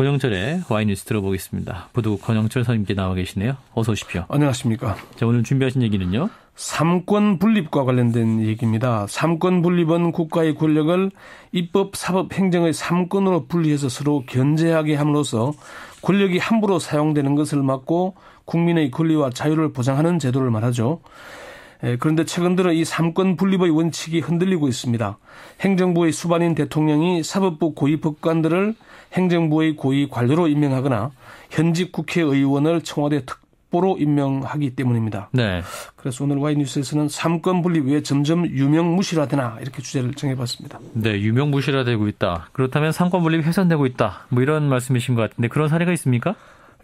권영철의 와이뉴스 들어보겠습니다. 보도국 권영철 선임께 나와 계시네요. 어서 오십시오. 안녕하십니까. 자, 오늘 준비하신 얘기는요? 삼권 분립과 관련된 얘기입니다. 삼권 분립은 국가의 권력을 입법, 사법, 행정의 삼권으로 분리해서 서로 견제하게 함으로써 권력이 함부로 사용되는 것을 막고 국민의 권리와 자유를 보장하는 제도를 말하죠. 예, 그런데 최근 들어 이 삼권 분립의 원칙이 흔들리고 있습니다. 행정부의 수반인 대통령이 사법부 고위 법관들을 행정부의 고위 관료로 임명하거나 현직 국회의원을 청와대 특보로 임명하기 때문입니다. 네. 그래서 오늘 와이뉴스에서는 삼권 분립 왜 점점 유명무실화되나 이렇게 주제를 정해봤습니다. 네, 유명무실화되고 있다. 그렇다면 삼권 분립이 훼손되고 있다. 뭐 이런 말씀이신 것 같은데 그런 사례가 있습니까?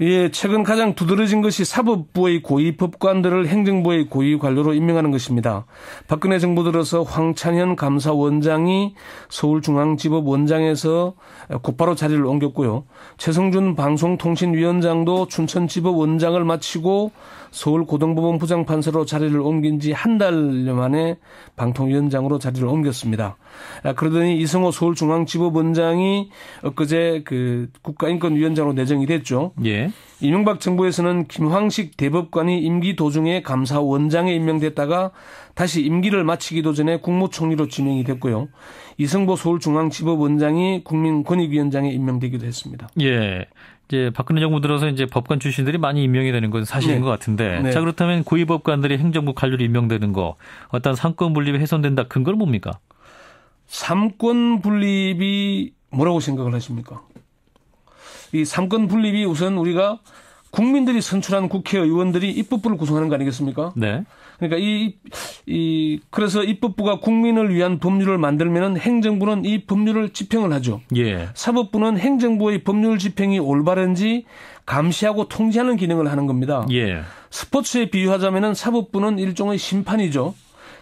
예, 최근 가장 두드러진 것이 사법부의 고위 법관들을 행정부의 고위 관료로 임명하는 것입니다. 박근혜 정부 들어서 황찬현 감사원장이 서울중앙지법 원장에서 곧바로 자리를 옮겼고요. 최성준 방송통신위원장도 춘천지법 원장을 마치고 서울고등법원 부장판사로 자리를 옮긴 지 한달여 만에 방통위원장으로 자리를 옮겼습니다. 아, 그러더니 이승호 서울중앙지법 원장이 엊그제 그 국가인권위원장으로 내정이 됐죠. 예. 이명박 정부에서는 김황식 대법관이 임기 도중에 감사원장에 임명됐다가 다시 임기를 마치기도 전에 국무총리로 진행이 됐고요. 이승보 서울중앙지법원장이 국민권익위원장에 임명되기도 했습니다. 예. 이제 박근혜 정부 들어서 이제 법관 출신들이 많이 임명이 되는 건 사실인 네. 것 같은데 네. 자 그렇다면 고위 법관들이 행정부 관료로 임명되는 거 어떤 상권 분립이 훼손된다 근거는 뭡니까? 삼권 분립이 뭐라고 생각을 하십니까? 이 삼권 분립이 우선 우리가 국민들이 선출한 국회의원들이 입법부를 구성하는 거 아니겠습니까? 네. 그러니까 이, 이, 그래서 입법부가 국민을 위한 법률을 만들면은 행정부는 이 법률을 집행을 하죠. 예. 사법부는 행정부의 법률 집행이 올바른지 감시하고 통제하는 기능을 하는 겁니다. 예. 스포츠에 비유하자면은 사법부는 일종의 심판이죠.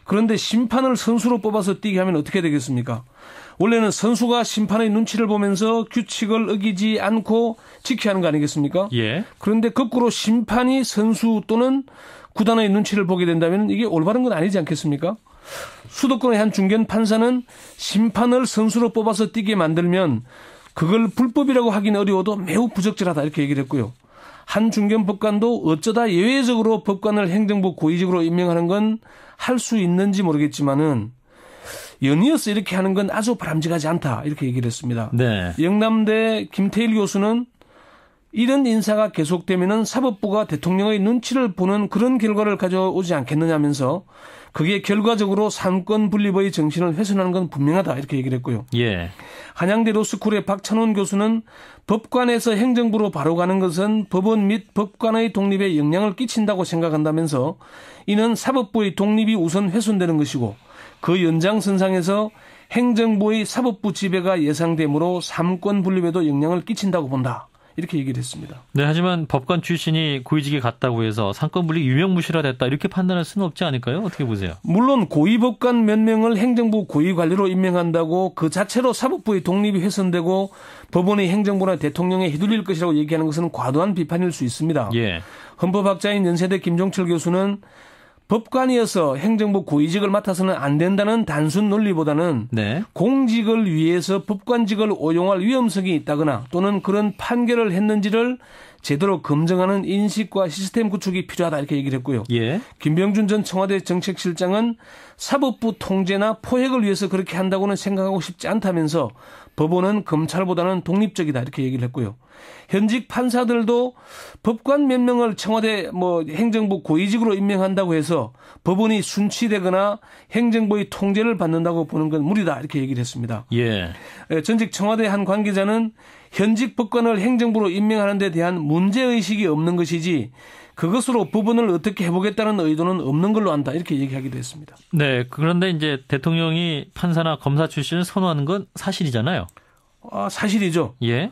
그런데 심판을 선수로 뽑아서 뛰게 하면 어떻게 되겠습니까? 원래는 선수가 심판의 눈치를 보면서 규칙을 어기지 않고 지켜야 하는 거 아니겠습니까? 예. 그런데 거꾸로 심판이 선수 또는 구단의 눈치를 보게 된다면 이게 올바른 건 아니지 않겠습니까? 수도권의 한 중견 판사는 심판을 선수로 뽑아서 뛰게 만들면 그걸 불법이라고 하긴 어려워도 매우 부적절하다 이렇게 얘기를 했고요. 한 중견 법관도 어쩌다 예외적으로 법관을 행정부 고위직으로 임명하는 건 할수 있는지 모르겠지만은 연이어서 이렇게 하는 건 아주 바람직하지 않다 이렇게 얘기를 했습니다. 네. 영남대 김태일 교수는 이런 인사가 계속되면은 사법부가 대통령의 눈치를 보는 그런 결과를 가져오지 않겠느냐면서 그게 결과적으로 삼권 분립의 정신을 훼손하는 건 분명하다 이렇게 얘기를 했고요. 예. 한양대 로스쿨의 박찬원 교수는 법관에서 행정부로 바로 가는 것은 법원 및 법관의 독립에 영향을 끼친다고 생각한다면서 이는 사법부의 독립이 우선 훼손되는 것이고 그 연장선상에서 행정부의 사법부 지배가 예상되므로 삼권 분립에도 영향을 끼친다고 본다. 이렇게 얘기를 했습니다. 네, 하지만 법관 출신이 고위직에 갔다고 해서 상권분리 유명무실화 됐다 이렇게 판단할 수는 없지 않을까요? 어떻게 보세요? 물론 고위 법관 몇 명을 행정부 고위 관리로 임명한다고 그 자체로 사법부의 독립이 훼손되고 법원의 행정부나 대통령에 휘둘릴 것이라고 얘기하는 것은 과도한 비판일 수 있습니다. 예. 헌법학자인 연세대 김종철 교수는 법관이어서 행정부 고위직을 맡아서는 안 된다는 단순 논리보다는 네. 공직을 위해서 법관직을 오용할 위험성이 있다거나 또는 그런 판결을 했는지를 제대로 검증하는 인식과 시스템 구축이 필요하다 이렇게 얘기를 했고요. 예. 김병준 전 청와대 정책실장은 사법부 통제나 포획을 위해서 그렇게 한다고는 생각하고 싶지 않다면서 법원은 검찰보다는 독립적이다 이렇게 얘기를 했고요. 현직 판사들도 법관 몇 명을 청와대 뭐 행정부 고위직으로 임명한다고 해서 법원이 순치되거나 행정부의 통제를 받는다고 보는 건 무리다 이렇게 얘기를 했습니다. 예. 예 전직 청와대 한 관계자는 현직 법관을 행정부로 임명하는 데 대한 문제의식이 없는 것이지 그것으로 부분을 어떻게 해보겠다는 의도는 없는 걸로 안다 이렇게 얘기하기도 했습니다. 네, 그런데 이제 대통령이 판사나 검사 출신을 선호하는 건 사실이잖아요. 아, 사실이죠. 예.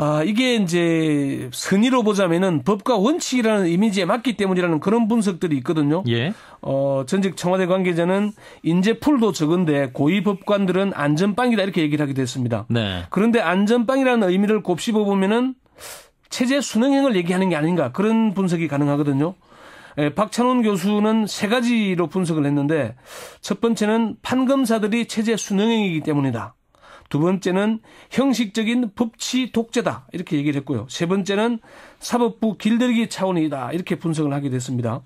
아, 이게 이제 선의로 보자면은 법과 원칙이라는 이미지에 맞기 때문이라는 그런 분석들이 있거든요. 예. 어, 전직 청와대 관계자는 인재풀도 적은데 고위 법관들은 안전빵이다 이렇게 얘기를 하기도 했습니다. 네. 그런데 안전빵이라는 의미를 곱씹어 보면은 체제 순응형을 얘기하는 게 아닌가 그런 분석이 가능하거든요. 예, 박찬훈 교수는 세 가지로 분석을 했는데 첫 번째는 판검사들이 체제 순응형이기 때문이다. 두 번째는 형식적인 법치 독재다 이렇게 얘기를 했고요. 세 번째는 사법부 길들이기 차원이다 이렇게 분석을 하게 됐습니다.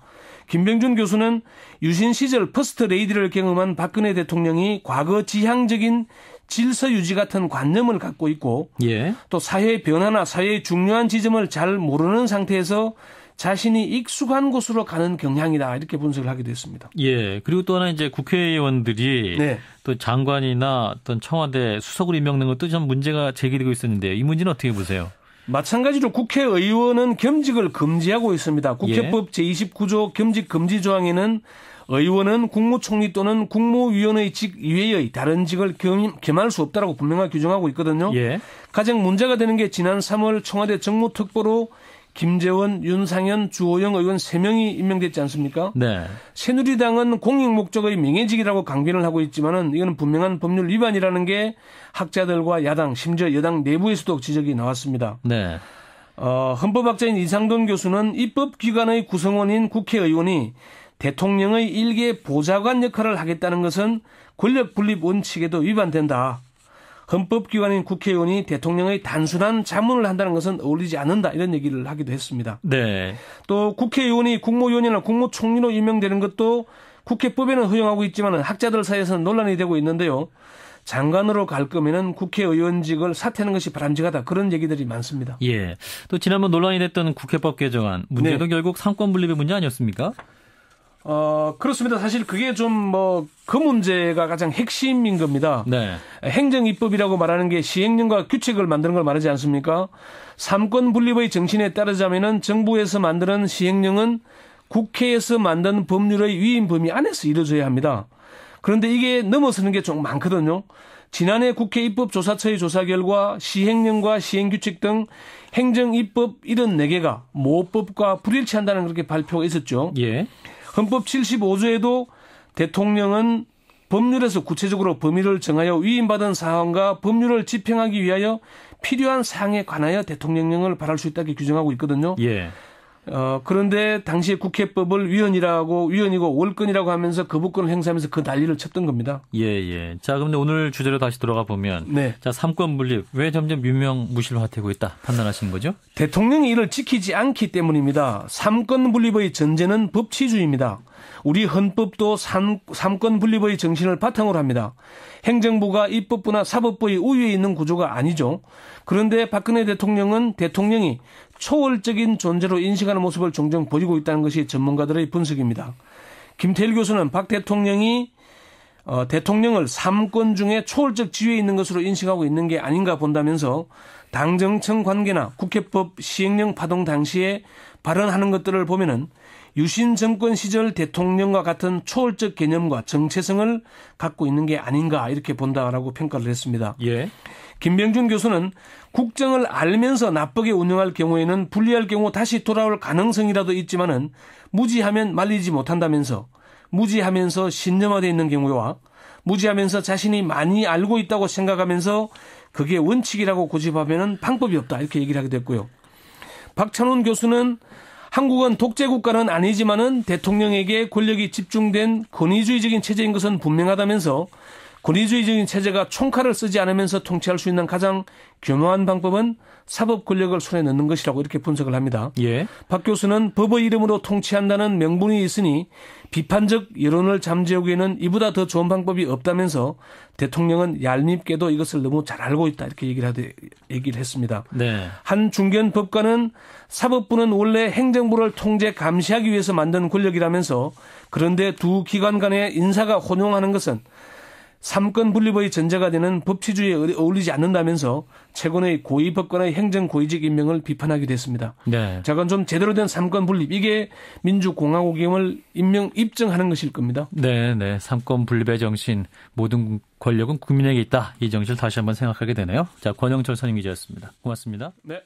김병준 교수는 유신 시절 퍼스트 레이디를 경험한 박근혜 대통령이 과거 지향적인 질서 유지 같은 관념을 갖고 있고 예. 또 사회의 변화나 사회의 중요한 지점을 잘 모르는 상태에서 자신이 익숙한 곳으로 가는 경향이다 이렇게 분석을 하게됐습니다 예. 그리고 또 하나 이제 국회의원들이 네. 또 장관이나 어떤 청와대 수석을 임명하는 것도 좀 문제가 제기되고 있었는데 이 문제는 어떻게 보세요? 마찬가지로 국회의원은 겸직을 금지하고 있습니다. 국회법 예. 제29조 겸직 금지 조항에는 의원은 국무총리 또는 국무위원의 직 이외의 다른 직을 겸, 겸할 수 없다라고 분명하게 규정하고 있거든요. 예. 가장 문제가 되는 게 지난 3월 청와대 정무특보로 김재원, 윤상현, 주호영 의원 3명이 임명됐지 않습니까? 네. 새누리당은 공익 목적의 명예직이라고 강변을 하고 있지만은 이거는 분명한 법률 위반이라는 게 학자들과 야당, 심지어 여당 내부에서도 지적이 나왔습니다. 네. 어, 헌법학자인 이상돈 교수는 입법기관의 구성원인 국회의원이 대통령의 일개 보좌관 역할을 하겠다는 것은 권력 분립 원칙에도 위반된다. 헌법기관인 국회의원이 대통령의 단순한 자문을 한다는 것은 어울리지 않는다 이런 얘기를 하기도 했습니다. 네. 또 국회의원이 국무위원이나 국무총리로 임명되는 것도 국회법에는 허용하고 있지만 학자들 사이에서는 논란이 되고 있는데요. 장관으로 갈 거면은 국회의원직을 사퇴하는 것이 바람직하다 그런 얘기들이 많습니다. 예. 또 지난번 논란이 됐던 국회법 개정안 문제도 네. 결국 상권 분립의 문제 아니었습니까? 어, 그렇습니다. 사실 그게 좀 뭐 그 문제가 가장 핵심인 겁니다. 네. 행정 입법이라고 말하는 게 시행령과 규칙을 만드는 걸 말하지 않습니까? 삼권 분립의 정신에 따르자면은 정부에서 만드는 시행령은 국회에서 만든 법률의 위임 범위 안에서 이루어져야 합니다. 그런데 이게 넘어서는 게 좀 많거든요. 지난해 국회 입법조사처의 조사 결과 시행령과 시행규칙 등 행정입법 74개가 모법과 불일치한다는 그렇게 발표가 있었죠. 예. 헌법 75조에도 대통령은 법률에서 구체적으로 범위를 정하여 위임받은 사항과 법률을 집행하기 위하여 필요한 사항에 관하여 대통령령을 발할 수 있다고 규정하고 있거든요. 예. 어, 그런데 당시에 국회법을 위헌이라고, 위헌이고 월권이라고 하면서 거부권을 그 행사하면서 그 난리를 쳤던 겁니다. 예, 예. 자, 그런데 오늘 주제로 다시 돌아가 보면. 네. 자, 삼권 분립. 왜 점점 유명 무실화되고 있다 판단하신 거죠? 대통령이 이를 지키지 않기 때문입니다. 삼권 분립의 전제는 법치주의입니다. 우리 헌법도 삼, 권 분립의 정신을 바탕으로 합니다. 행정부가 입법부나 사법부의 우위에 있는 구조가 아니죠. 그런데 박근혜 대통령은 대통령이 초월적인 존재로 인식하는 모습을 종종 보이고 있다는 것이 전문가들의 분석입니다. 김태일 교수는 박 대통령이 어, 대통령을 삼권 중에 초월적 지위에 있는 것으로 인식하고 있는 게 아닌가 본다면서 당정청 관계나 국회법 시행령 파동 당시에 발언하는 것들을 보면은 유신 정권 시절 대통령과 같은 초월적 개념과 정체성을 갖고 있는 게 아닌가 이렇게 본다라고 평가를 했습니다. 예. 김병준 교수는 국정을 알면서 나쁘게 운영할 경우에는 불리할 경우 다시 돌아올 가능성이라도 있지만은 무지하면 말리지 못한다면서 무지하면서 신념화되어 있는 경우와 무지하면서 자신이 많이 알고 있다고 생각하면서 그게 원칙이라고 고집하면 방법이 없다 이렇게 얘기를 하게 됐고요. 박찬훈 교수는 한국은 독재 국가는 아니지만은 대통령에게 권력이 집중된 권위주의적인 체제인 것은 분명하다면서 권위주의적인 체제가 총칼을 쓰지 않으면서 통치할 수 있는 가장 교묘한 방법은 사법 권력을 손에 넣는 것이라고 이렇게 분석을 합니다. 예. 박 교수는 법의 이름으로 통치한다는 명분이 있으니 비판적 여론을 잠재우기에는 이보다 더 좋은 방법이 없다면서 대통령은 얄밉게도 이것을 너무 잘 알고 있다 이렇게 얘기를 하되 얘기를 했습니다. 네. 한 중견 법관은 사법부는 원래 행정부를 통제 감시하기 위해서 만든 권력이라면서 그런데 두 기관 간의 인사가 혼용하는 것은 삼권 분립의 전제가 되는 법치주의에 어울리지 않는다면서 최근의 고위법관의 행정고위직 임명을 비판하기도 했습니다. 네. 자, 그건 좀 제대로 된 삼권 분립 이게 민주공화국임을 임명 입증하는 것일 겁니다. 네, 네. 삼권 분립의 정신 모든 권력은 국민에게 있다. 이 정신을 다시 한번 생각하게 되네요. 자, 권영철 선임 기자였습니다. 고맙습니다. 네.